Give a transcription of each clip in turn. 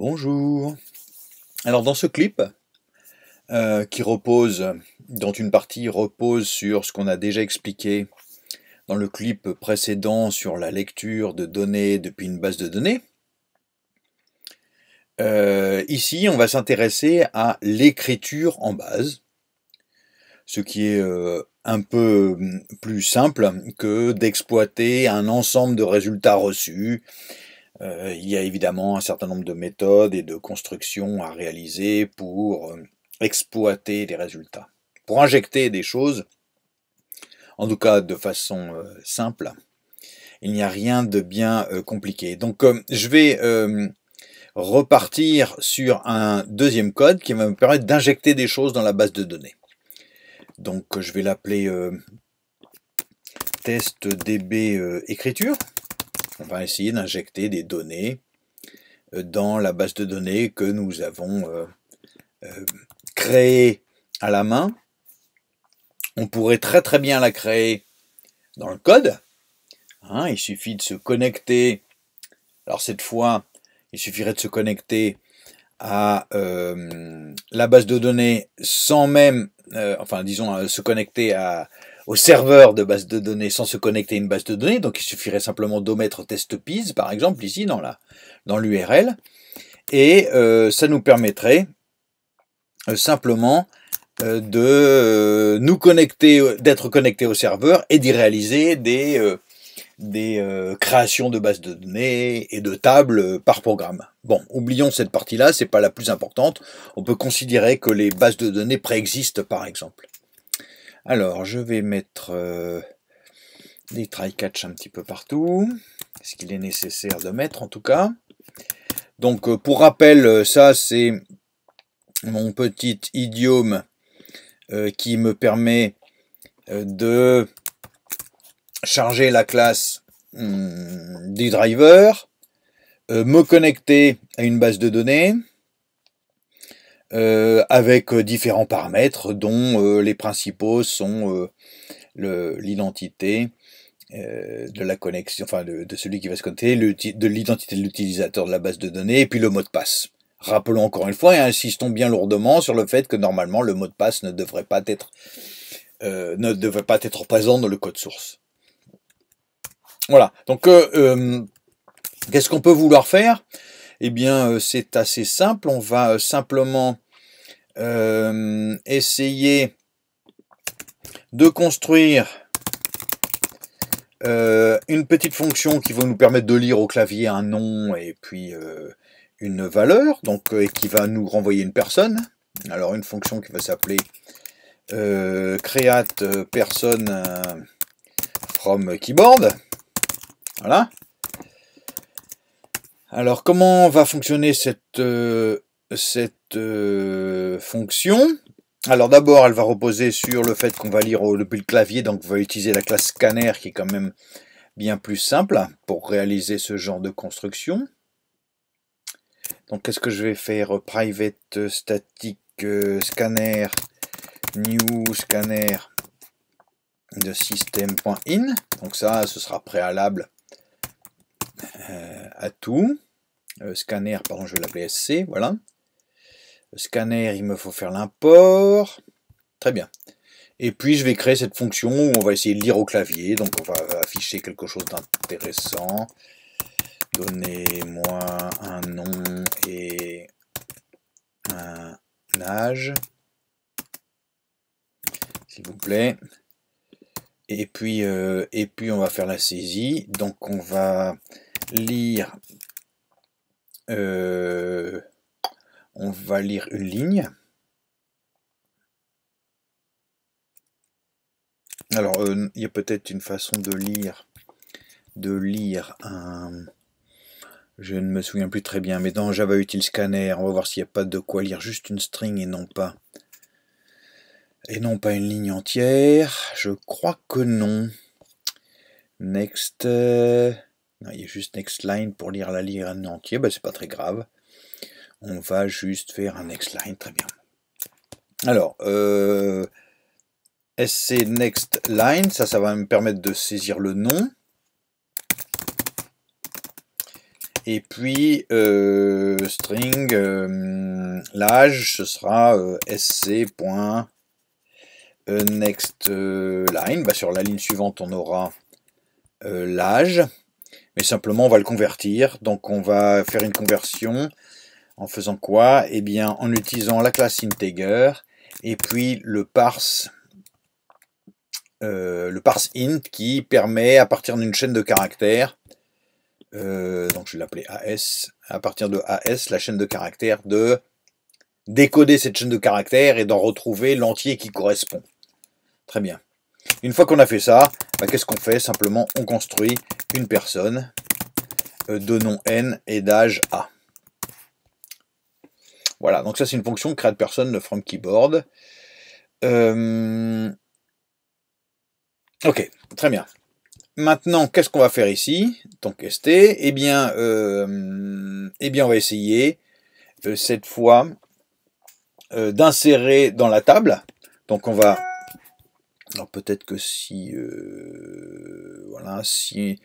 Bonjour. Alors dans ce clip, euh, qui repose, dont une partie repose sur ce qu'on a déjà expliqué dans le clip précédent sur la lecture de données depuis une base de données, euh, ici on va s'intéresser à l'écriture en base, ce qui est euh, un peu hum, plus simple que d'exploiter un ensemble de résultats reçus euh, il y a évidemment un certain nombre de méthodes et de constructions à réaliser pour euh, exploiter les résultats, pour injecter des choses, en tout cas de façon euh, simple. Il n'y a rien de bien compliqué. Donc je vais repartir sur un deuxième code qui va me permettre d'injecter des choses dans la base de données. Donc je vais l'appeler test on va essayer d'injecter des données euh, dans la base de données que nous avons euh, euh, créée à la main. On pourrait très très bien la créer dans le code. Hein. il suffit de se connecter. Alors cette fois, il suffirait de se connecter à la base de données sans même, enfin disons, se connecter à au serveur de base de données sans se connecter à une base de données. Donc il suffirait simplement d'omettre test par exemple, ici dans la dans l'URL. Et euh, ça nous permettrait euh, simplement euh, de nous connecter, d'être connecté au serveur et d'y réaliser des, des créations de bases de données et de tables par programme. Bon, oublions cette partie-là, c'est pas la plus importante. On peut considérer que les bases de données préexistent, par exemple. Alors, je vais mettre euh, des try-catch un petit peu partout, ce qu'il est nécessaire de mettre en tout cas. Donc, euh, pour rappel, euh, ça c'est mon petit idiome qui me permet de charger la classe hmm, des drivers, me connecter à une base de données, euh, avec euh, différents paramètres dont euh, les principaux sont l'identité de la connexion, enfin de, celui qui va se connecter, de l'identité de l'utilisateur de la base de données et puis le mot de passe. Rappelons encore une fois et insistons bien lourdement sur le fait que normalement le mot de passe ne devrait pas être ne devrait pas être présent dans le code source. Voilà. Donc qu'est-ce qu'on peut vouloir faire eh bien, euh, c'est assez simple. On va euh, simplement euh, essayer de construire une petite fonction qui va nous permettre de lire au clavier un nom et puis une valeur, donc et qui va nous renvoyer une personne. Alors une fonction qui va s'appeler create person from keyboard. Voilà. Alors comment va fonctionner cette, euh, cette euh, fonction Alors d'abord elle va reposer sur le fait qu'on va lire au, depuis le clavier, donc on va utiliser la classe scanner qui est quand même bien plus simple pour réaliser ce genre de construction. Donc qu'est-ce que je vais faire Private static euh, scanner new scanner de system.in. Donc ça ce sera préalable euh, tout. Euh, scanner, pardon, je vais l'appeler SC, voilà. Euh, scanner, il me faut faire l'import. Très bien. Et puis je vais créer cette fonction où on va essayer de lire au clavier. Donc on va afficher quelque chose d'intéressant. Donnez-moi un nom et un âge. S'il vous plaît. Et puis, et puis on va faire la saisie. Donc on va lire euh, on va lire une ligne. Alors, euh, il y a peut-être une façon de lire, de lire un... Je ne me souviens plus très bien, mais dans Java Util Scanner, on va voir s'il n'y a pas de quoi lire juste une string et non pas et non pas une ligne entière. Je crois que non. Next. Il y a juste next line pour lire la ligne entière. entier, ben, c'est pas très grave. On va juste faire un next line, très bien. Alors, euh, SC next line, ça, ça va me permettre de saisir le nom. Et puis, euh, string, euh, l'âge, ce sera sc.nextLine. Bah, ben, sur la ligne suivante, on aura l'âge simplement on va le convertir. Donc on va faire une conversion en faisant quoi Eh bien en utilisant la classe integer et puis le parse, euh, le parse int qui permet à partir d'une chaîne de caractères, euh, donc je vais l'appeler AS, à partir de AS, la chaîne de caractères, de décoder cette chaîne de caractères et d'en retrouver l'entier qui correspond. Très bien. Une fois qu'on a fait ça, bah, qu'est-ce qu'on fait Simplement, on construit une personne euh, de nom n et d'âge a. Voilà, donc ça c'est une fonction create personne de from euh, Ok, très bien. Maintenant, qu'est-ce qu'on va faire ici Donc ST, eh bien, euh, eh bien on va essayer cette fois d'insérer dans la table. Donc on va... Alors peut-être que si si,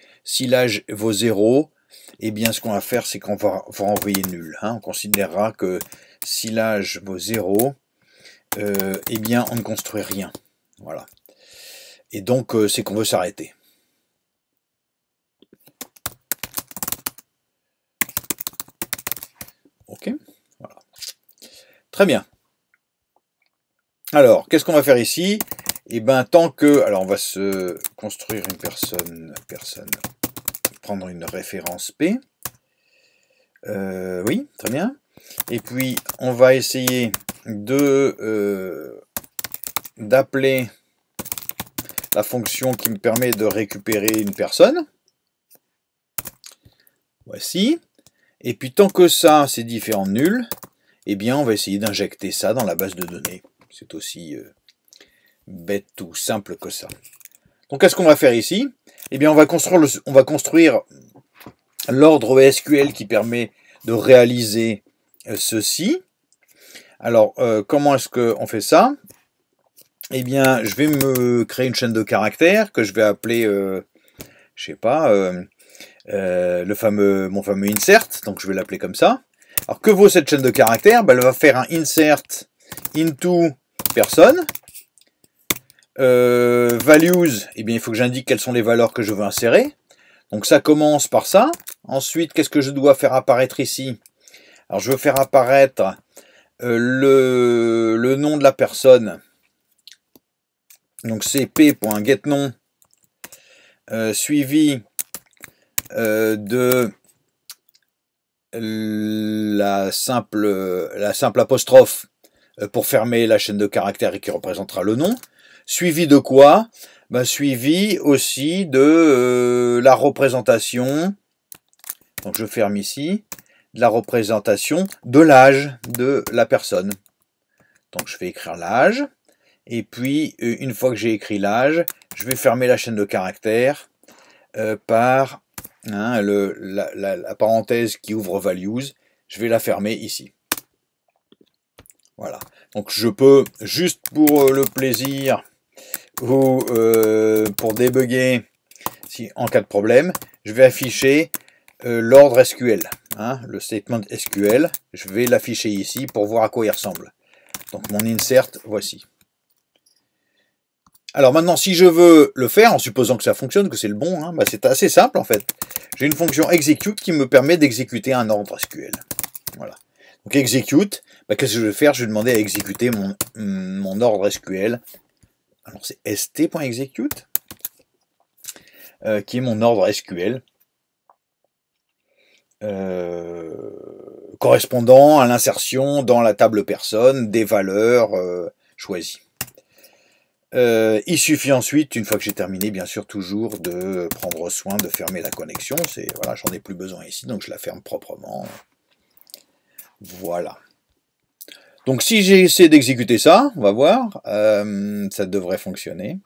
l'âge vaut 0, eh bien ce qu'on va faire, c'est qu'on va, renvoyer nul. Hein. On considérera que si l'âge vaut 0, euh, eh bien on ne construit rien. Voilà. Et donc euh, c'est qu'on veut s'arrêter. Ok, voilà. Très bien. Alors, qu'est-ce qu'on va faire ici et eh ben tant que, alors on va se construire une personne, personne, prendre une référence P, euh, oui, très bien, et puis on va essayer de euh, d'appeler la fonction qui me permet de récupérer une personne. Voici. Et puis tant que ça, c'est différent de nul, eh bien on va essayer d'injecter ça dans la base de données. C'est aussi euh, Bête tout simple que ça. Donc qu'est-ce qu'on va faire ici Eh bien on va construire, l'ordre SQL qui permet de réaliser euh, ceci. Alors, euh, comment est-ce qu'on fait ça Eh bien, je vais me créer une chaîne de caractères que je vais appeler, euh, je sais pas, le fameux, mon fameux insert. Donc, je vais l'appeler comme ça. Alors, que vaut cette chaîne de caractères ben, Elle va faire un insert into personne. Euh, values, eh bien, il faut que j'indique quelles sont les valeurs que je veux insérer. Donc ça commence par ça. Ensuite, qu'est-ce que je dois faire apparaître ici Alors je veux faire apparaître euh, le, nom de la personne. Donc c'est p.getNom euh, suivi de la simple, apostrophe pour fermer la chaîne de caractères et qui représentera le nom. Suivi de quoi bah, Suivi aussi de euh, la représentation, donc je ferme ici, de la représentation de l'âge de la personne. Donc je vais écrire l'âge, et puis euh, une fois que j'ai écrit l'âge, je vais fermer la chaîne de caractères euh, par hein, la parenthèse qui ouvre values, je vais la fermer ici. Voilà. Donc je peux, juste pour le plaisir, euh, pour débugger si, en cas de problème, je vais afficher euh, l'ordre SQL, hein, le statement SQL. Je vais l'afficher ici pour voir à quoi il ressemble. Donc mon insert, voici. Alors maintenant, si je veux le faire, en supposant que ça fonctionne, que c'est le bon, hein, bah, c'est assez simple en fait. J'ai une fonction execute qui me permet d'exécuter un ordre SQL. Voilà. Donc execute, bah, qu'est-ce que je vais faire Je vais demander à exécuter mon, mon ordre SQL alors c'est st.execute, euh, qui est mon ordre SQL, euh, correspondant à l'insertion dans la table personne des valeurs euh, choisies. il suffit ensuite, une fois que j'ai terminé, bien sûr, toujours de prendre soin de fermer la connexion. C'est voilà, j'en ai plus besoin ici, donc je la ferme proprement. Voilà. Donc si j'ai essayé d'exécuter ça, on va voir, euh, ça devrait fonctionner.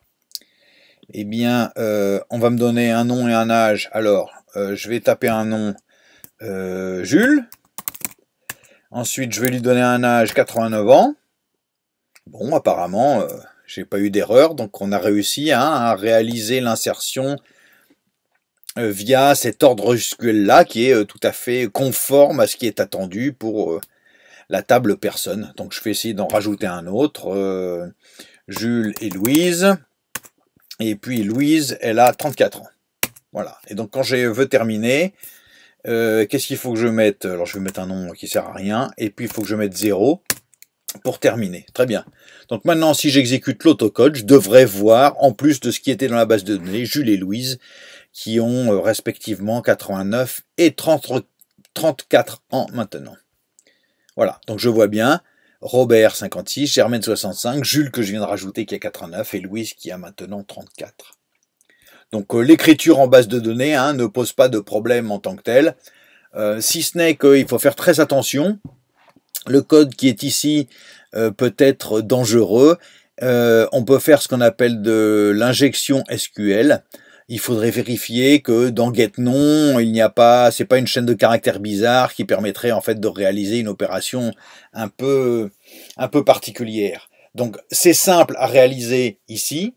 Eh bien, euh, on va me donner un nom et un âge. Alors, euh, je vais taper un nom Jules. Ensuite, je vais lui donner un âge 89 ans. Bon, apparemment, j'ai pas eu d'erreur, donc on a réussi hein, à réaliser l'insertion via cet ordre SQL là qui est tout à fait conforme à ce qui est attendu pour la table personne. Donc je vais essayer d'en rajouter un autre. Euh, Jules et Louise. Et puis Louise, elle a 34 ans. Voilà. Et donc quand je veux terminer, euh, qu'est-ce qu'il faut que je mette Alors je vais mettre un nom qui sert à rien. Et puis il faut que je mette 0 pour terminer. Très bien. Donc maintenant, si j'exécute l'autocode, je devrais voir, en plus de ce qui était dans la base de données, Jules et Louise, qui ont euh, respectivement 89 et 34 ans maintenant. Voilà, donc je vois bien Robert 56, Germaine 65, Jules que je viens de rajouter qui a 89 et Louise qui a maintenant 34. Donc euh, l'écriture en base de données hein, ne pose pas de problème en tant que tel, euh, si ce n'est qu'il faut faire très attention. Le code qui est ici euh, peut être dangereux. on peut faire ce qu'on appelle de l'injection SQL il faudrait vérifier que dans GetNon, il n'y a pas, c'est pas une chaîne de caractères bizarre qui permettrait en fait de réaliser une opération un peu, un peu particulière. Donc c'est simple à réaliser ici,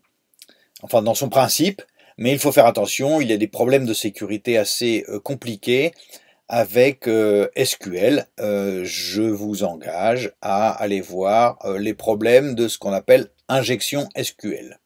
enfin dans son principe, mais il faut faire attention, il y a des problèmes de sécurité assez euh, compliqués avec euh, SQL. Euh, je vous engage à aller voir les problèmes de ce qu'on appelle injection SQL.